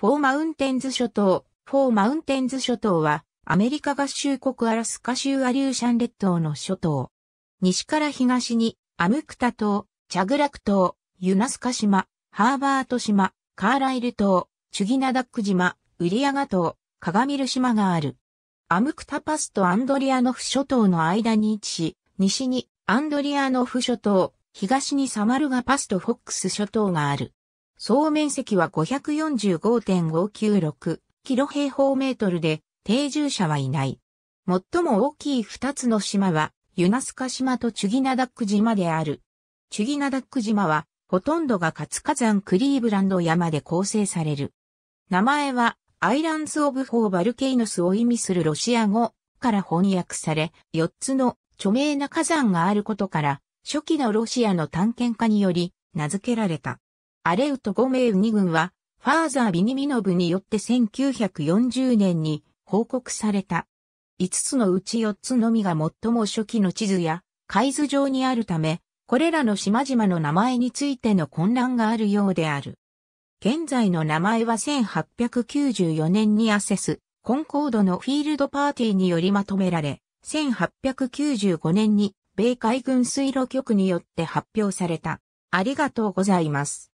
フォーマウンテンズ諸島。フォーマウンテンズ諸島は、アメリカ合衆国アラスカ州アリューシャン列島の諸島。西から東に、アムクタ島、チャグラク島、ユナスカ島、ハーバート島、カーライル島、チュギナダック島、ウリアガ島、カガミル島がある。アムクタパスとアンドリアノフ諸島の間に位置し、西にアンドリアノフ諸島、東にサマルガパスとフォックス諸島がある。総面積は545.596キロ平方メートルで、定住者はいない。最も大きい二つの島は、ユナスカ島とチュギナダック島である。チュギナダック島は、ほとんどが活火山クリーブランド山で構成される。名前は、アイランズ・オブ・フォー・バルケイノスを意味するロシア語から翻訳され、四つの著名な火山があることから、初期のロシアの探検家により名付けられた。アレウト5名2軍は、ファーザー・ビニミノブによって1940年に報告された。5つのうち4つのみが最も初期の地図や海図上にあるため、これらの島々の名前についての混乱があるようである。現在の名前は1894年にアセス、コンコードのフィールドパーティーによりまとめられ、1895年に米海軍水路局によって発表された。ありがとうございます。